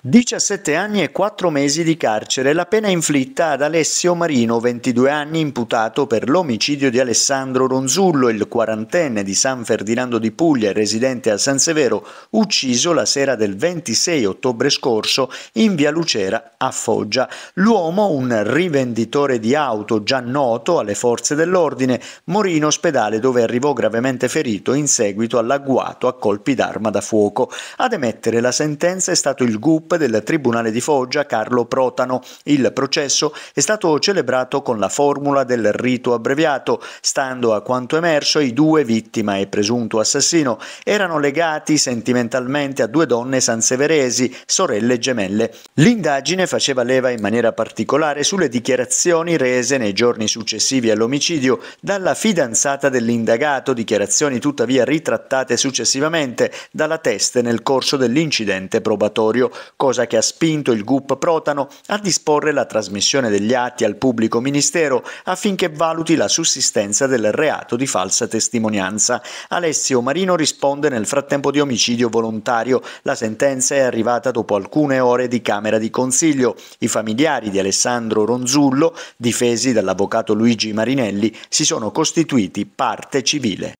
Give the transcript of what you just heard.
17 anni e 4 mesi di carcere la pena inflitta ad Alessio Marino, 22 anni, imputato per l'omicidio di Alessandro Ronzullo, il quarantenne di San Ferdinando di Puglia, residente a San Severo, ucciso la sera del 26 ottobre scorso in via Lucera a Foggia. L'uomo, un rivenditore di auto già noto alle forze dell'ordine, morì in ospedale dove arrivò gravemente ferito in seguito all'agguato a colpi d'arma da fuoco. Ad emettere la sentenza è stato il GUP Cup del Tribunale di Foggia Carlo Protano. Il processo è stato celebrato con la formula del rito abbreviato. Stando a quanto emerso, i due, vittima e presunto assassino, erano legati sentimentalmente a due donne sanseveresi, sorelle gemelle. L'indagine faceva leva in maniera particolare sulle dichiarazioni rese nei giorni successivi all'omicidio dalla fidanzata dell'indagato, dichiarazioni tuttavia ritrattate successivamente dalla teste nel corso dell'incidente probatorio cosa che ha spinto il GUP Protano a disporre la trasmissione degli atti al pubblico ministero affinché valuti la sussistenza del reato di falsa testimonianza. Alessio Marino risponde nel frattempo di omicidio volontario. La sentenza è arrivata dopo alcune ore di Camera di Consiglio. I familiari di Alessandro Ronzullo, difesi dall'avvocato Luigi Marinelli, si sono costituiti parte civile.